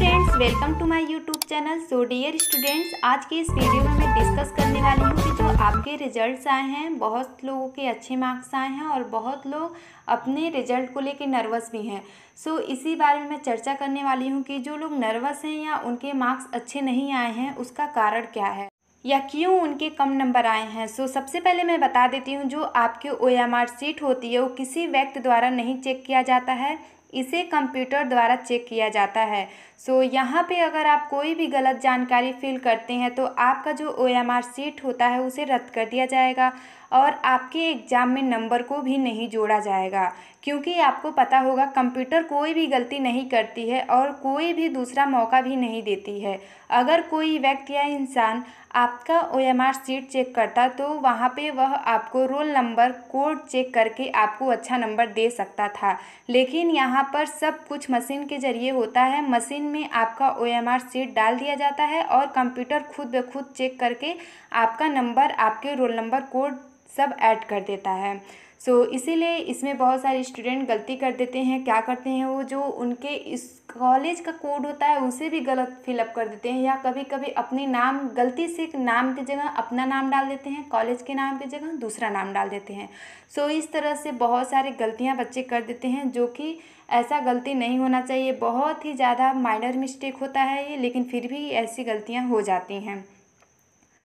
friends welcome to my YouTube channel so dear students आज के इस वीडियो में मैं डिस्कस करने वाली हूँ कि जो आपके रिजल्ट्स आए हैं बहुत लोगों के अच्छे मार्क्स आए हैं और बहुत लोग अपने रिजल्ट को लेकर नर्वस भी हैं सो so, इसी बारे में मैं चर्चा करने वाली हूँ कि जो लोग नर्वस हैं या उनके मार्क्स अच्छे नहीं आए हैं उसका कारण क्या है या क्यों उनके कम नंबर आए हैं सो so, सबसे पहले मैं बता देती हूँ जो आपके ओ एम आर सीट होती है वो किसी व्यक्ति द्वारा नहीं चेक किया जाता है इसे कंप्यूटर द्वारा चेक किया जाता है सो so, यहाँ पे अगर आप कोई भी गलत जानकारी फिल करते हैं तो आपका जो ओ एम आर सीट होता है उसे रद्द कर दिया जाएगा और आपके एग्ज़ाम में नंबर को भी नहीं जोड़ा जाएगा क्योंकि आपको पता होगा कंप्यूटर कोई भी गलती नहीं करती है और कोई भी दूसरा मौका भी नहीं देती है अगर कोई व्यक्ति या इंसान आपका O M R sheet check करता तो वहाँ पे वह आपको रोल नंबर कोड चेक करके आपको अच्छा नंबर दे सकता था लेकिन यहाँ पर सब कुछ मशीन के ज़रिए होता है मशीन में आपका ओ एम आर सीट डाल दिया जाता है और कंप्यूटर खुद ब खुद चेक करके आपका नंबर आपके रोल नंबर कोड सब ऐड कर देता है सो so, इसीलिए इसमें बहुत सारे स्टूडेंट गलती कर देते हैं क्या करते हैं वो जो उनके इस कॉलेज का कोड होता है उसे भी गलत फिलअप कर देते हैं या कभी कभी अपने नाम गलती से नाम की जगह अपना नाम डाल देते हैं कॉलेज के नाम की जगह दूसरा नाम डाल देते हैं सो so, इस तरह से बहुत सारी गलतियाँ बच्चे कर देते हैं जो कि ऐसा गलती नहीं होना चाहिए बहुत ही ज़्यादा माइनर मिस्टेक होता है ये लेकिन फिर भी ऐसी गलतियाँ हो जाती हैं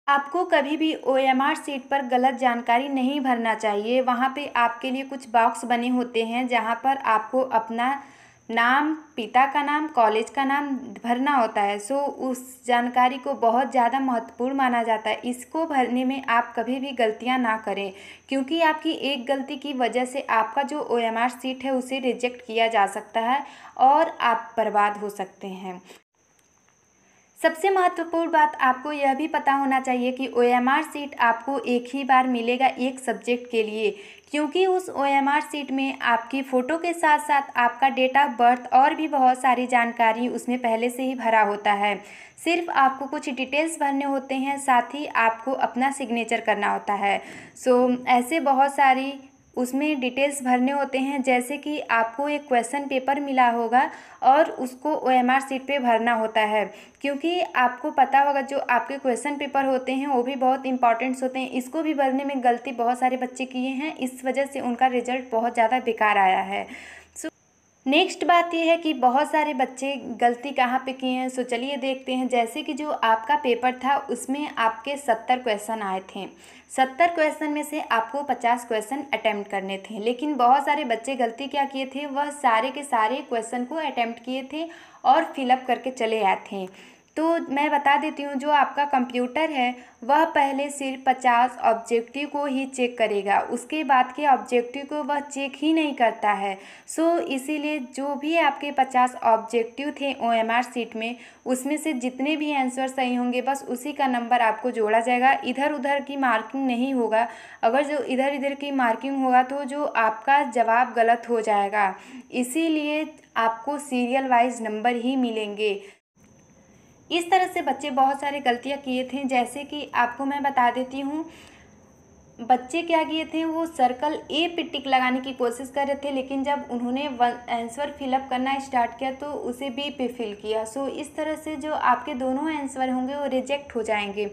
आपको कभी भी ओ एम आर सीट पर गलत जानकारी नहीं भरना चाहिए वहाँ पे आपके लिए कुछ बॉक्स बने होते हैं जहाँ पर आपको अपना नाम पिता का नाम कॉलेज का नाम भरना होता है सो उस जानकारी को बहुत ज़्यादा महत्वपूर्ण माना जाता है इसको भरने में आप कभी भी गलतियाँ ना करें क्योंकि आपकी एक गलती की वजह से आपका जो ओ एम आर सीट है उसे रिजेक्ट किया जा सकता है और आप बर्बाद हो सकते हैं सबसे महत्वपूर्ण बात आपको यह भी पता होना चाहिए कि ओ एम आर सीट आपको एक ही बार मिलेगा एक सब्जेक्ट के लिए क्योंकि उस ओ एम आर सीट में आपकी फ़ोटो के साथ साथ आपका डेट ऑफ बर्थ और भी बहुत सारी जानकारी उसमें पहले से ही भरा होता है सिर्फ आपको कुछ डिटेल्स भरने होते हैं साथ ही आपको अपना सिग्नेचर करना होता है सो ऐसे बहुत सारी उसमें डिटेल्स भरने होते हैं जैसे कि आपको एक क्वेश्चन पेपर मिला होगा और उसको ओ एम आर सीट पर भरना होता है क्योंकि आपको पता होगा जो आपके क्वेश्चन पेपर होते हैं वो भी बहुत इंपॉर्टेंट्स होते हैं इसको भी भरने में गलती बहुत सारे बच्चे किए हैं इस वजह से उनका रिजल्ट बहुत ज़्यादा बेकार आया है सो नेक्स्ट बात यह है कि बहुत सारे बच्चे गलती कहाँ पे किए हैं सो चलिए देखते हैं जैसे कि जो आपका पेपर था उसमें आपके सत्तर क्वेश्चन आए थे सत्तर क्वेश्चन में से आपको पचास क्वेश्चन अटैम्प्ट करने थे लेकिन बहुत सारे बच्चे गलती क्या किए थे वह सारे के सारे क्वेश्चन को अटैम्प्ट किए थे और फिलअप करके चले आए थे तो मैं बता देती हूँ जो आपका कंप्यूटर है वह पहले सिर्फ पचास ऑब्जेक्टिव को ही चेक करेगा उसके बाद के ऑब्जेक्टिव को वह चेक ही नहीं करता है सो so, इसीलिए जो भी आपके पचास ऑब्जेक्टिव थे ओ सीट में उसमें से जितने भी आंसर सही होंगे बस उसी का नंबर आपको जोड़ा जाएगा इधर उधर की मार्किंग नहीं होगा अगर जो इधर इधर की मार्किंग होगा तो जो आपका जवाब गलत हो जाएगा इसीलिए आपको सीरियल वाइज नंबर ही मिलेंगे इस तरह से बच्चे बहुत सारे गलतियाँ किए थे जैसे कि आपको मैं बता देती हूँ बच्चे क्या किए थे वो सर्कल ए पे टिक लगाने की कोशिश कर रहे थे लेकिन जब उन्होंने आंसर फिलअप करना स्टार्ट किया तो उसे बी पे फिल किया सो इस तरह से जो आपके दोनों आंसर होंगे वो रिजेक्ट हो जाएंगे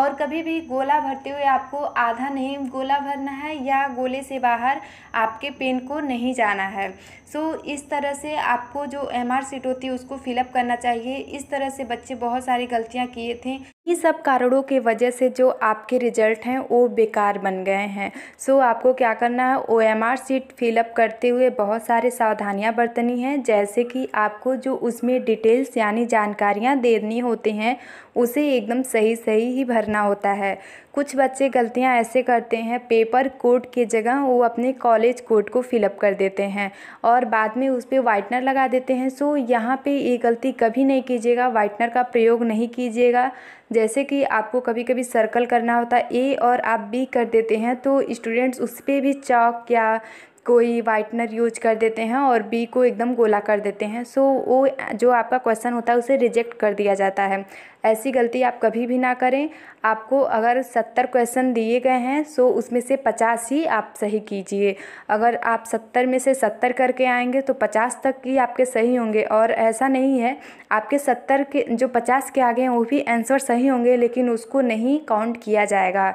और कभी भी गोला भरते हुए आपको आधा नहीं गोला भरना है या गोले से बाहर आपके पेन को नहीं जाना है सो इस तरह से आपको जो एम सीट होती है उसको फिलअप करना चाहिए इस तरह से बच्चे बहुत सारी गलतियाँ किए थे ये सब कारणों के वजह से जो आपके रिजल्ट हैं वो बेकार बन गए हैं सो आपको क्या करना है O M R sheet fill up करते हुए बहुत सारे सावधानियां बरतनी हैं जैसे कि आपको जो उसमें डिटेल्स यानी जानकारियां देनी होती हैं उसे एकदम सही सही ही भरना होता है कुछ बच्चे गलतियां ऐसे करते हैं पेपर कोड के जगह वो अपने कॉलेज कोड को फिलअप कर देते हैं और बाद में उस पर वाइटनर लगा देते हैं सो यहाँ पर ये गलती कभी नहीं कीजिएगा वाइटनर का प्रयोग नहीं कीजिएगा जैसे कि आपको कभी कभी सर्कल करना होता है ए और आप बी कर देते हैं तो स्टूडेंट्स उस पर भी चौक या कोई वाइटनर यूज कर देते हैं और बी को एकदम गोला कर देते हैं सो वो जो आपका क्वेश्चन होता है उसे रिजेक्ट कर दिया जाता है ऐसी गलती आप कभी भी ना करें आपको अगर सत्तर क्वेश्चन दिए गए हैं सो उसमें से पचास ही आप सही कीजिए अगर आप सत्तर में से सत्तर करके आएंगे तो पचास तक ही आपके सही होंगे और ऐसा नहीं है आपके सत्तर के जो पचास के आगे हैं वो भी आंसर सही होंगे लेकिन उसको नहीं काउंट किया जाएगा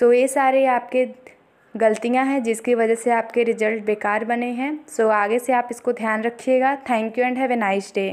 सो ये सारे आपके गलतियां हैं जिसकी वजह से आपके रिजल्ट बेकार बने हैं सो आगे से आप इसको ध्यान रखिएगा thank you and have a nice day